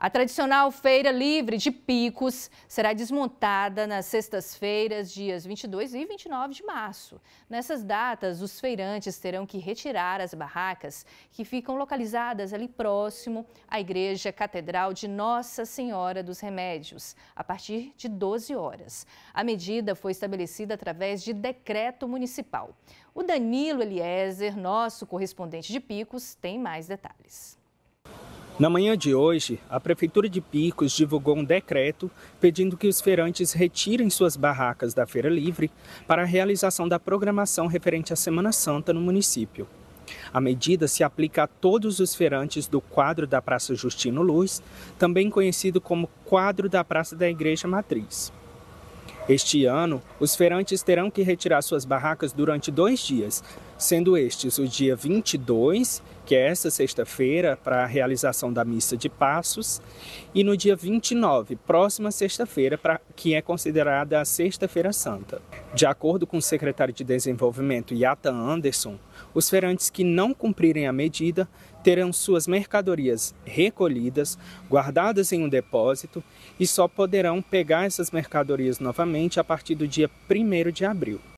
A tradicional feira livre de picos será desmontada nas sextas-feiras, dias 22 e 29 de março. Nessas datas, os feirantes terão que retirar as barracas que ficam localizadas ali próximo à Igreja Catedral de Nossa Senhora dos Remédios, a partir de 12 horas. A medida foi estabelecida através de decreto municipal. O Danilo Eliezer, nosso correspondente de Picos, tem mais detalhes. Na manhã de hoje, a Prefeitura de Picos divulgou um decreto pedindo que os feirantes retirem suas barracas da Feira Livre para a realização da programação referente à Semana Santa no município. A medida se aplica a todos os feirantes do quadro da Praça Justino Luz, também conhecido como quadro da Praça da Igreja Matriz. Este ano, os feirantes terão que retirar suas barracas durante dois dias, sendo estes o dia 22, que é essa sexta-feira, para a realização da missa de Passos, e no dia 29, próxima sexta-feira, pra, que é considerada a Sexta-feira Santa. De acordo com o secretário de Desenvolvimento, Yata Anderson, os feirantes que não cumprirem a medida terão suas mercadorias recolhidas, guardadas em um depósito e só poderão pegar essas mercadorias novamente a partir do dia 1 de abril.